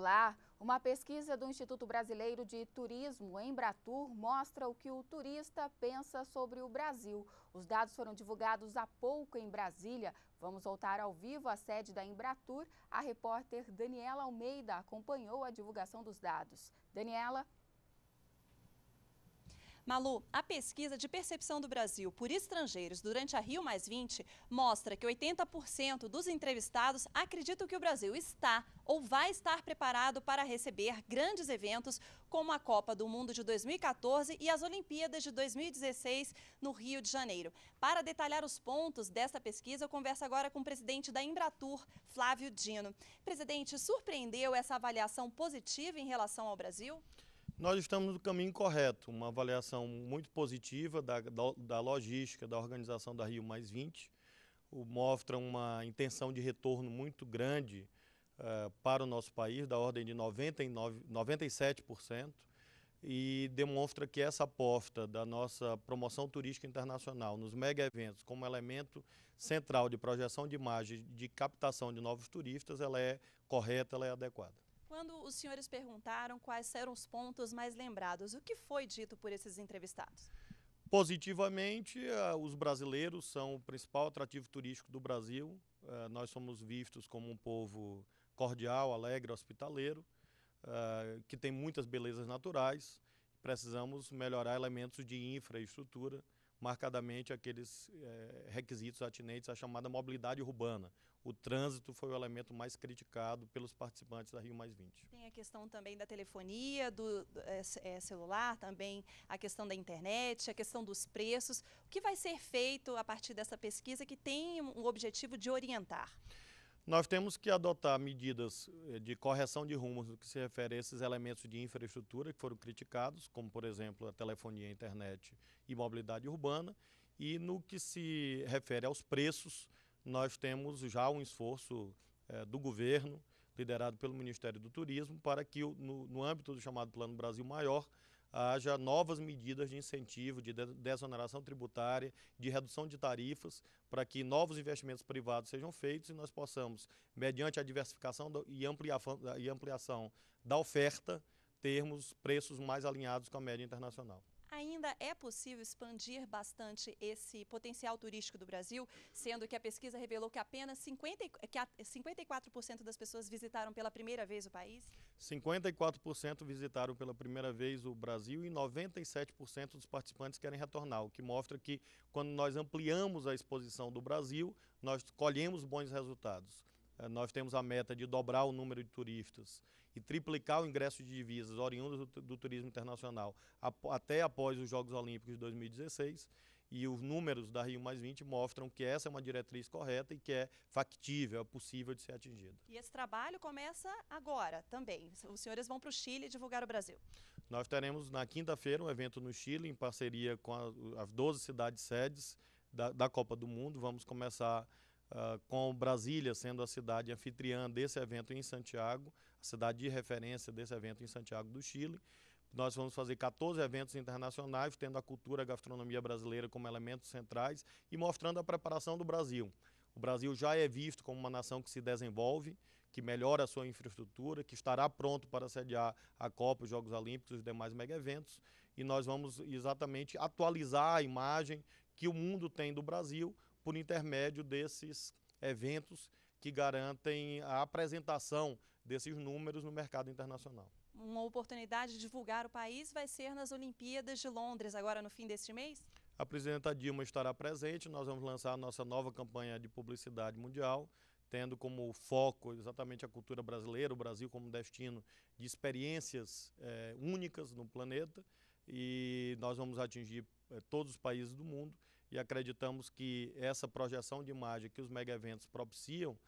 Olá! Uma pesquisa do Instituto Brasileiro de Turismo, Embratur, mostra o que o turista pensa sobre o Brasil. Os dados foram divulgados há pouco em Brasília. Vamos voltar ao vivo à sede da Embratur. A repórter Daniela Almeida acompanhou a divulgação dos dados. Daniela? Malu, a pesquisa de percepção do Brasil por estrangeiros durante a Rio mostra que 80% dos entrevistados acreditam que o Brasil está ou vai estar preparado para receber grandes eventos como a Copa do Mundo de 2014 e as Olimpíadas de 2016 no Rio de Janeiro. Para detalhar os pontos dessa pesquisa, eu converso agora com o presidente da Embratur, Flávio Dino. Presidente, surpreendeu essa avaliação positiva em relação ao Brasil? Nós estamos no caminho correto, uma avaliação muito positiva da, da, da logística, da organização da Rio Mais 20, o, mostra uma intenção de retorno muito grande uh, para o nosso país, da ordem de 99, 97%, e demonstra que essa aposta da nossa promoção turística internacional nos mega eventos como elemento central de projeção de imagem, de captação de novos turistas, ela é correta, ela é adequada. Quando os senhores perguntaram quais eram os pontos mais lembrados, o que foi dito por esses entrevistados? Positivamente, eh, os brasileiros são o principal atrativo turístico do Brasil. Eh, nós somos vistos como um povo cordial, alegre, hospitaleiro, eh, que tem muitas belezas naturais. Precisamos melhorar elementos de infraestrutura marcadamente aqueles é, requisitos atinentes à chamada mobilidade urbana. O trânsito foi o elemento mais criticado pelos participantes da Rio Mais 20. Tem a questão também da telefonia, do, do é, celular, também a questão da internet, a questão dos preços. O que vai ser feito a partir dessa pesquisa que tem um objetivo de orientar? Nós temos que adotar medidas eh, de correção de rumos no que se refere a esses elementos de infraestrutura que foram criticados, como, por exemplo, a telefonia, a internet e mobilidade urbana. E no que se refere aos preços, nós temos já um esforço eh, do governo, liderado pelo Ministério do Turismo, para que, no, no âmbito do chamado Plano Brasil Maior, haja novas medidas de incentivo, de desoneração tributária, de redução de tarifas, para que novos investimentos privados sejam feitos e nós possamos, mediante a diversificação e ampliação da oferta, termos preços mais alinhados com a média internacional ainda é possível expandir bastante esse potencial turístico do Brasil, sendo que a pesquisa revelou que apenas 50, que 54% das pessoas visitaram pela primeira vez o país? 54% visitaram pela primeira vez o Brasil e 97% dos participantes querem retornar, o que mostra que quando nós ampliamos a exposição do Brasil, nós colhemos bons resultados. Eh, nós temos a meta de dobrar o número de turistas e triplicar o ingresso de divisas oriundas do, do turismo internacional até após os Jogos Olímpicos de 2016 e os números da Rio Mais 20 mostram que essa é uma diretriz correta e que é factível, é possível de ser atingida. E esse trabalho começa agora também. Os senhores vão para o Chile divulgar o Brasil. Nós teremos na quinta-feira um evento no Chile em parceria com a, as 12 cidades sedes da, da Copa do Mundo. Vamos começar Uh, com Brasília sendo a cidade anfitriã desse evento em Santiago, a cidade de referência desse evento em Santiago do Chile. Nós vamos fazer 14 eventos internacionais, tendo a cultura e a gastronomia brasileira como elementos centrais e mostrando a preparação do Brasil. O Brasil já é visto como uma nação que se desenvolve, que melhora a sua infraestrutura, que estará pronto para sediar a Copa, os Jogos Olímpicos e os demais mega eventos. E nós vamos exatamente atualizar a imagem que o mundo tem do Brasil por intermédio desses eventos que garantem a apresentação desses números no mercado internacional. Uma oportunidade de divulgar o país vai ser nas Olimpíadas de Londres, agora no fim deste mês? A presidenta Dilma estará presente, nós vamos lançar a nossa nova campanha de publicidade mundial, tendo como foco exatamente a cultura brasileira, o Brasil como destino de experiências é, únicas no planeta, e nós vamos atingir é, todos os países do mundo e acreditamos que essa projeção de imagem que os mega eventos propiciam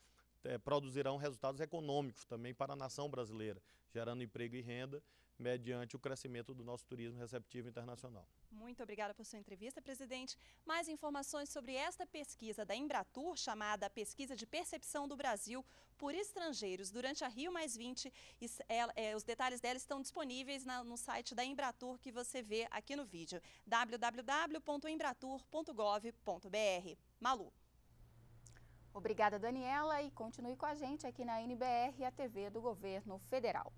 é, produzirão resultados econômicos também para a nação brasileira, gerando emprego e renda mediante o crescimento do nosso turismo receptivo internacional. Muito obrigada por sua entrevista, presidente. Mais informações sobre esta pesquisa da Embratur, chamada Pesquisa de Percepção do Brasil por Estrangeiros durante a Rio Mais 20. Eh, os detalhes dela estão disponíveis no site da Embratur que você vê aqui no vídeo, www.embratur.gov.br. Malu. Obrigada, Daniela, e continue com a gente aqui na NBR, a TV do Governo Federal.